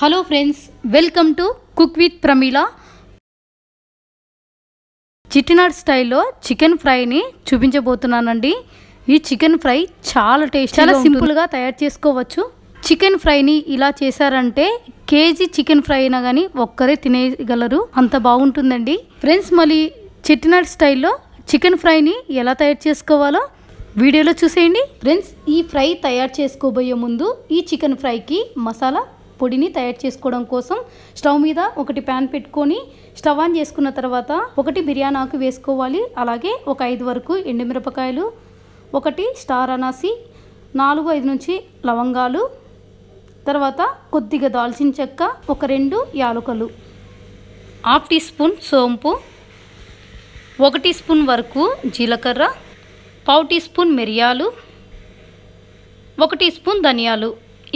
hello friends welcome to cook with Pramila Chettinad స్టైల్లో chicken ఫ్రైని చూపించబోతున్నానండి ఈ chicken fry చాలా టేస్ట్ చాలా సింపుల్గా తయారు చేసుకోవచ్చు చికెన్ ఫ్రైని ఇలా చేశారంటే కేజీ చికెన్ ఫ్రై అయినా కానీ ఒక్కరే తినేయగలరు అంత బాగుంటుందండి ఫ్రెండ్స్ మళ్ళీ చెట్టినాడ్ స్టైల్లో చికెన్ ఫ్రైని ఎలా తయారు చేసుకోవాలో వీడియోలో చూసేయండి ఫ్రెండ్స్ ఈ ఫ్రై తయారు చేసుకోబోయే ముందు ఈ చికెన్ ఫ్రైకి మసాలా పొడిని తయారు చేసుకోవడం కోసం స్టవ్ మీద ఒకటి ప్యాన్ పెట్టుకొని స్టవ్ ఆన్ చేసుకున్న తర్వాత ఒకటి బిర్యానీ ఆకు వేసుకోవాలి అలాగే ఒక ఐదు వరకు ఎండుమిరపకాయలు ఒకటి స్టార్ అనాసి నాలుగు ఐదు నుంచి లవంగాలు తర్వాత కొద్దిగా దాల్చిన చెక్క ఒక రెండు యాలకులు హాఫ్ టీ స్పూన్ సోంపు ఒక టీ స్పూన్ వరకు జీలకర్ర పావు టీ స్పూన్ మిరియాలు ఒక టీ స్పూన్ ధనియాలు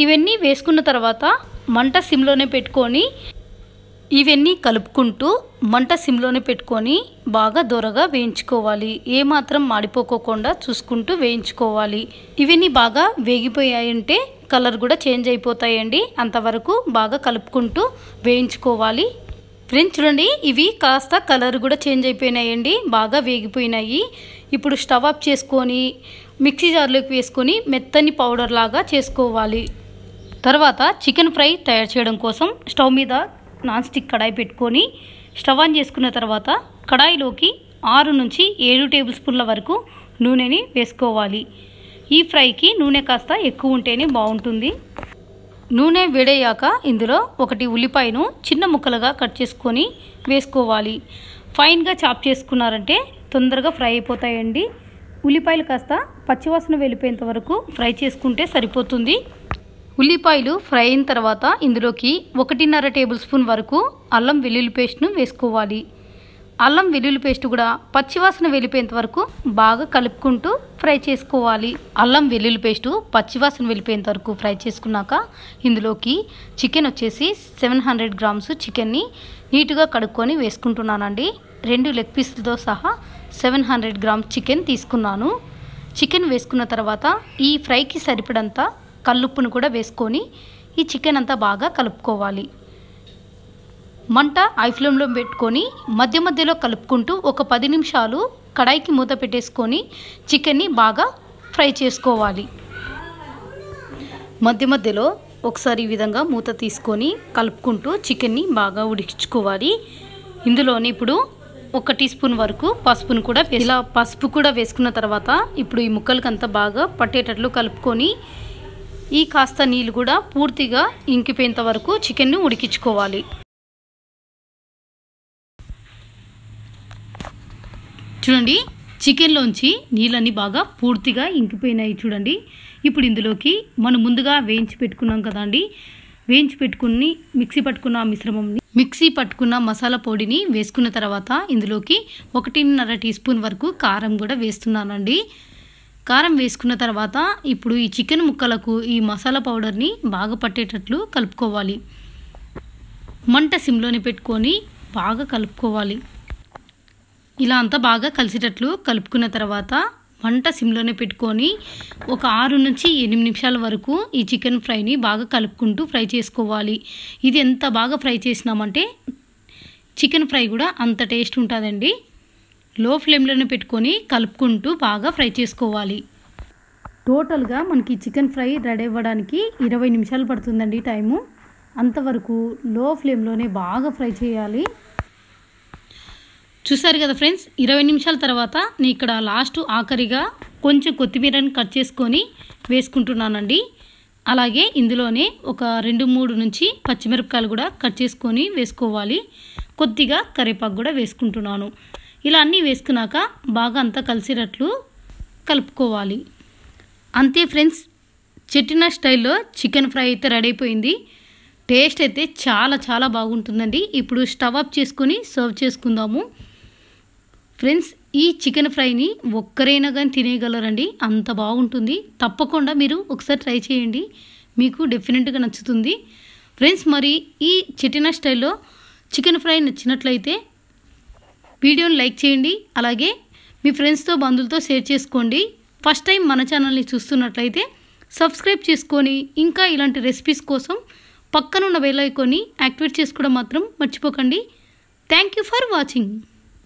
ఇవన్నీ వేసుకున్న తర్వాత మంట సిమ్లోనే పెట్టుకొని ఇవన్నీ కలుపుకుంటూ మంట సిమ్లోనే పెట్టుకొని బాగా దొరగా వేయించుకోవాలి ఏమాత్రం మాడిపోకోకుండా చూసుకుంటూ వేయించుకోవాలి ఇవన్నీ బాగా వేగిపోయాయంటే కలర్ కూడా చేంజ్ అయిపోతాయండి అంతవరకు బాగా కలుపుకుంటూ వేయించుకోవాలి ఫ్రెండ్స్ చూడండి ఇవి కాస్త కలర్ కూడా చేంజ్ అయిపోయినాయండి బాగా వేగిపోయినాయి ఇప్పుడు స్టవ్ ఆఫ్ చేసుకొని మిక్సీ జార్లోకి వేసుకొని మెత్తని పౌడర్ లాగా చేసుకోవాలి తర్వాత చికెన్ ఫ్రై తయారు చేయడం కోసం స్టవ్ మీద నాన్ స్టిక్ కడాయి పెట్టుకొని స్టవ్ ఆన్ చేసుకున్న తర్వాత కడాయిలోకి ఆరు నుంచి ఏడు టేబుల్ స్పూన్ల వరకు నూనెని వేసుకోవాలి ఈ ఫ్రైకి నూనె కాస్త ఎక్కువ ఉంటేనే బాగుంటుంది నూనె వేడయ్యాక ఇందులో ఒకటి ఉల్లిపాయను చిన్న ముక్కలుగా కట్ చేసుకొని వేసుకోవాలి ఫైన్గా చాప్ చేసుకున్నారంటే తొందరగా ఫ్రై అయిపోతాయండి ఉల్లిపాయలు కాస్త పచ్చివాసన వెళ్ళిపోయేంత వరకు ఫ్రై చేసుకుంటే సరిపోతుంది ఉల్లిపాయలు ఫ్రై అయిన తర్వాత ఇందులోకి ఒకటిన్నర టేబుల్ స్పూన్ వరకు అల్లం వెల్లుల్లి పేస్ట్ను వేసుకోవాలి అల్లం వెల్లుల్లి పేస్ట్ కూడా పచ్చివాసన వెళ్ళిపోయేంత వరకు బాగా కలుపుకుంటూ ఫ్రై చేసుకోవాలి అల్లం వెల్లుల్లి పేస్ట్ పచ్చివాసన వెళ్ళిపోయేంత వరకు ఫ్రై చేసుకున్నాక ఇందులోకి చికెన్ వచ్చేసి సెవెన్ హండ్రెడ్ గ్రామ్స్ చికెన్ని నీట్గా కడుక్కొని వేసుకుంటున్నానండి రెండు లెగ్ పీస్లతో సహా సెవెన్ హండ్రెడ్ గ్రామ్స్ చికెన్ తీసుకున్నాను చికెన్ వేసుకున్న తర్వాత ఈ ఫ్రైకి సరిపడంత కల్లుప్పును కూడా వేసుకొని ఈ చికెన్ అంతా బాగా కలుపుకోవాలి మంట ఐ ఫ్లేమ్లో పెట్టుకొని మధ్య మధ్యలో కలుపుకుంటూ ఒక పది నిమిషాలు కడాయికి మూత పెట్టేసుకొని చికెన్ని బాగా ఫ్రై చేసుకోవాలి మధ్య మధ్యలో ఒకసారి ఈ విధంగా మూత తీసుకొని కలుపుకుంటూ చికెన్ని బాగా ఉడికించుకోవాలి ఇందులోనే ఇప్పుడు ఒక టీ స్పూన్ వరకు పసుపును కూడా ఇలా పసుపు కూడా వేసుకున్న తర్వాత ఇప్పుడు ఈ ముక్కలకంతా బాగా పట్టేటట్లు కలుపుకొని ఈ కాస్త నీళ్ళు కూడా పూర్తిగా ఇంకిపోయేంత వరకు చికెన్ను ఉడికించుకోవాలి చూడండి చికెన్లోంచి నీళ్ళన్నీ బాగా పూర్తిగా ఇంకిపోయినాయి చూడండి ఇప్పుడు ఇందులోకి మనం ముందుగా వేయించి పెట్టుకున్నాం కదండి వేయించి పెట్టుకుని మిక్సీ పట్టుకున్న మిశ్రమంని మిక్సీ పట్టుకున్న మసాలా పొడిని వేసుకున్న తర్వాత ఇందులోకి ఒకటిన్నర టీ స్పూన్ వరకు కారం కూడా వేస్తున్నానండి కారం వేసుకున్న తర్వాత ఇప్పుడు ఈ చికెన్ ముక్కలకు ఈ మసాలా పౌడర్ని బాగా పట్టేటట్లు కలుపుకోవాలి మంట సిమ్లోనే పెట్టుకొని బాగా కలుపుకోవాలి ఇలా అంతా బాగా కలిసేటట్లు కలుపుకున్న తర్వాత వంట సిమ్లోనే పెట్టుకొని ఒక ఆరు నుంచి ఎనిమిది నిమిషాల వరకు ఈ చికెన్ ఫ్రైని బాగా కలుపుకుంటూ ఫ్రై చేసుకోవాలి ఇది ఎంత బాగా ఫ్రై చేసినామంటే చికెన్ ఫ్రై కూడా అంత టేస్ట్ ఉంటుందండి లో ఫ్లేమ్లోనే పెట్టుకొని కలుపుకుంటూ బాగా ఫ్రై చేసుకోవాలి టోటల్గా మనకి చికెన్ ఫ్రై రెడీ అవ్వడానికి ఇరవై నిమిషాలు పడుతుందండి టైము అంతవరకు లో ఫ్లేమ్లోనే బాగా ఫ్రై చేయాలి చూసారు కదా ఫ్రెండ్స్ ఇరవై నిమిషాల తర్వాత నేను ఇక్కడ లాస్ట్ ఆఖరిగా కొంచెం కొత్తిమీరని కట్ చేసుకొని వేసుకుంటున్నానండి అలాగే ఇందులోనే ఒక రెండు మూడు నుంచి పచ్చిమిరపకాయలు కూడా కట్ చేసుకొని వేసుకోవాలి కొద్దిగా కరివేపాకు కూడా వేసుకుంటున్నాను ఇలా అన్నీ వేసుకున్నాక బాగా అంతా కలిసేటట్లు కలుపుకోవాలి అంతే ఫ్రెండ్స్ చెట్టిన స్టైల్లో చికెన్ ఫ్రై అయితే రెడీ అయిపోయింది టేస్ట్ అయితే చాలా చాలా బాగుంటుందండి ఇప్పుడు స్టవ్ ఆఫ్ చేసుకొని సర్వ్ చేసుకుందాము ఫ్రెండ్స్ ఈ చికెన్ ఫ్రైని ఒక్కరైనా కానీ తినేయగలరండి అంత బాగుంటుంది తప్పకుండా మీరు ఒకసారి ట్రై చేయండి మీకు డెఫినెట్గా నచ్చుతుంది ఫ్రెండ్స్ మరి ఈ చెట్టిన స్టైల్లో చికెన్ ఫ్రై నచ్చినట్లయితే వీడియోని లైక్ చేయండి అలాగే మీ ఫ్రెండ్స్తో బంధువులతో షేర్ చేసుకోండి ఫస్ట్ టైం మన ఛానల్ని చూస్తున్నట్లయితే సబ్స్క్రైబ్ చేసుకొని ఇంకా ఇలాంటి రెసిపీస్ కోసం పక్కనున్న బెల్ యాక్టివేట్ చేసుకోవడం మాత్రం మర్చిపోకండి థ్యాంక్ ఫర్ వాచింగ్